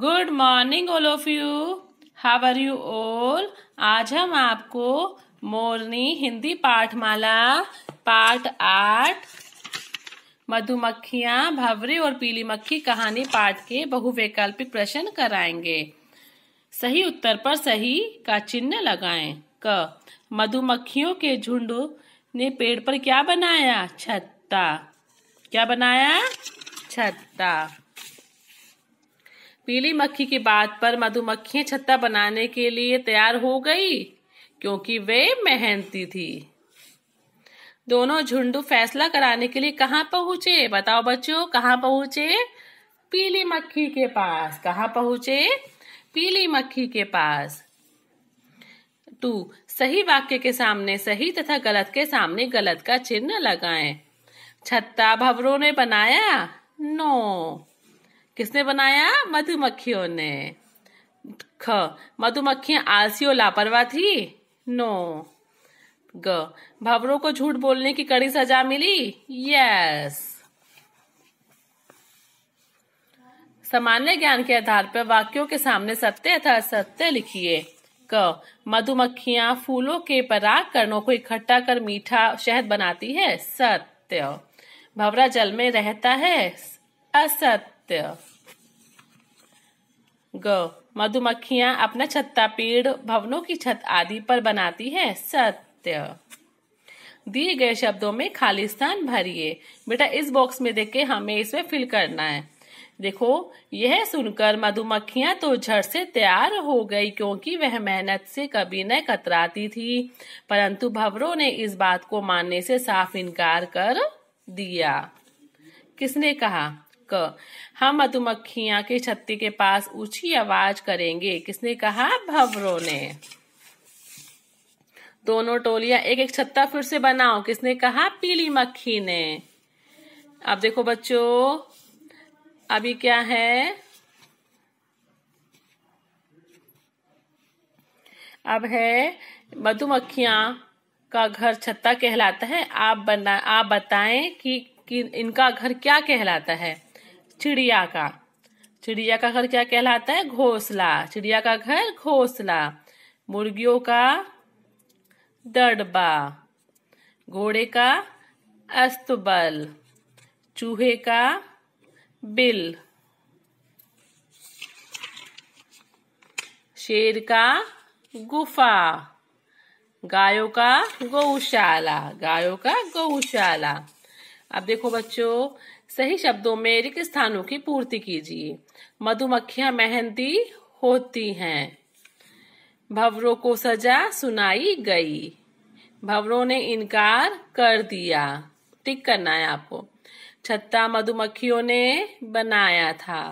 Good morning all of you how are you all आज हम आपको मोरनी हिंदी पाठमाला पार्ट आठ मधुमक्खियां भवरी और पीली मक्खी कहानी पाठ के बहुवैकल्पिक प्रश्न कराएंगे सही उत्तर पर सही का चिन्ह लगाएं क मधुमक्खियों के झुंड ने पेड़ पर क्या बनाया छत्ता क्या बनाया छत्ता पीली मक्खी की बात पर मधुमक्खियां छत्ता बनाने के लिए तैयार हो गई क्योंकि वे मेहनती थी दोनों झुंडू फैसला कराने के लिए कहाँ पहुंचे बताओ बच्चों कहाँ पहुंचे पीली मक्खी के पास कहाँ पहुंचे पीली मक्खी के पास टू सही वाक्य के सामने सही तथा गलत के सामने गलत का चिन्ह लगाएं छत्ता भवरों ने बनाया नो no. किसने बनाया मधुमक्खियों ने ख मधुमक्खियां आलसी और लापरवाह थी नो ग भवरों को झूठ बोलने की कड़ी सजा मिली यस सामान्य ज्ञान के आधार पर वाक्यों के सामने सत्य तथा सत्य लिखिए क मधुमक्खियां फूलों के पराग कणों को इकट्ठा कर मीठा शहद बनाती है सत्य भवरा जल में रहता है असत्य नृत्य ग मधुमक्खियां अपना छत्ता पेड़ भवनों की छत आदि पर बनाती है सत्य दिए गए शब्दों में खाली स्थान भरिए बेटा इस बॉक्स में देख के हमें इसमें फिल करना है देखो यह सुनकर मधुमक्खियां तो झट से तैयार हो गई क्योंकि वह मेहनत से कभी न कतराती थी परंतु भवरों ने इस बात को मानने से साफ इनकार कर दिया किसने कहा क हम मधुमक्खियां के छत्ती के पास ऊंची आवाज करेंगे किसने कहा भवरों ने दोनों टोलियां एक एक छत्ता फिर से बनाओ किसने कहा पीली मक्खी ने अब देखो बच्चों अभी क्या है अब है मधुमक्खियां का घर छत्ता कहलाता है आप बना आप बताएं कि, कि इनका घर क्या कहलाता है चिड़िया का चिड़िया का घर क्या कहलाता है घोसला चिड़िया का घर घोसला मुर्गियों का दड़बा घोड़े का अस्तबल चूहे का बिल शेर का गुफा गायों का गौशाला गायों का गौशाला अब देखो बच्चों सही शब्दों में रिक्त स्थानों की पूर्ति कीजिए मधुमक्खियां मेहंदी होती हैं भवरों को सजा सुनाई गई भवरों ने इनकार कर दिया टिक करना है आपको छत्ता मधुमक्खियों ने बनाया था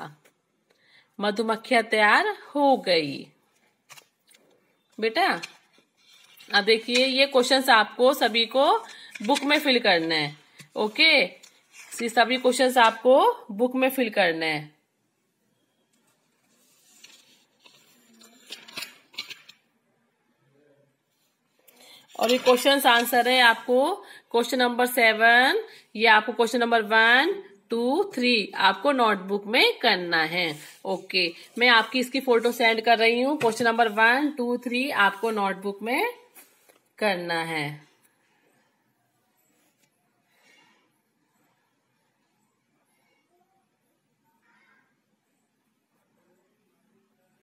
मधुमक्खियां तैयार हो गई बेटा अब देखिए ये क्वेश्चंस आपको सभी को बुक में फिल करना है ओके सभी क्वेश्चंस आपको बुक में फिल करने हैं और ये क्वेश्चंस आंसर है आपको क्वेश्चन नंबर सेवन ये आपको question number one two three आपको नोटबुक में करना है ओके मैं आपकी इसकी फोटो सेंड कर रही हूं question number one two three आपको नोटबुक में करना है